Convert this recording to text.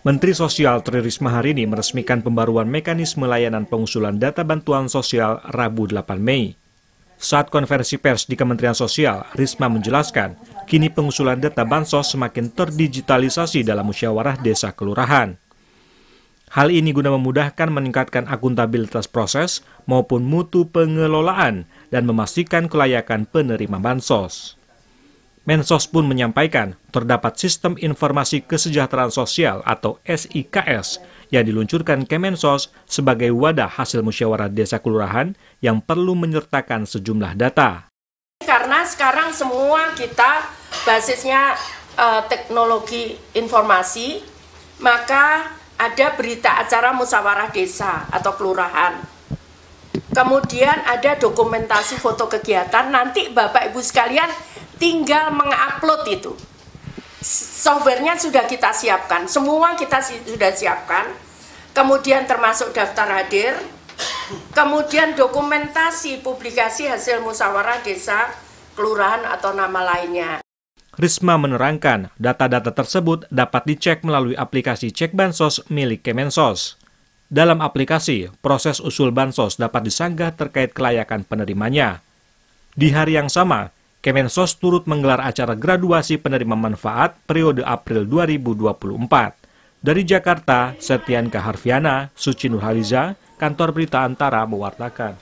Menteri Sosial Tri Risma hari ini meresmikan pembaruan mekanisme layanan pengusulan data bantuan sosial Rabu 8 Mei. Saat konversi pers di Kementerian Sosial, Risma menjelaskan, kini pengusulan data bansos semakin terdigitalisasi dalam musyawarah desa kelurahan. Hal ini guna memudahkan meningkatkan akuntabilitas proses maupun mutu pengelolaan dan memastikan kelayakan penerima bansos. Mensos pun menyampaikan terdapat sistem informasi kesejahteraan sosial atau SIKS yang diluncurkan Kemensos sebagai wadah hasil musyawarah desa kelurahan yang perlu menyertakan sejumlah data. Karena sekarang semua kita basisnya uh, teknologi informasi, maka ada berita acara musyawarah desa atau kelurahan. Kemudian ada dokumentasi foto kegiatan, nanti Bapak Ibu sekalian tinggal mengupload itu softwarenya sudah kita siapkan semua kita sudah siapkan kemudian termasuk daftar hadir kemudian dokumentasi publikasi hasil musyawarah desa kelurahan atau nama lainnya Risma menerangkan, data-data tersebut dapat dicek melalui aplikasi Cek Bansos milik Kemensos. Dalam aplikasi, proses usul bansos dapat disanggah terkait kelayakan penerimanya. Di hari yang sama, Kemensos turut menggelar acara graduasi penerima manfaat periode April 2024. Dari Jakarta, Setian Kaharfiana, Suci Nurhaliza, Kantor Berita Antara mewartakan.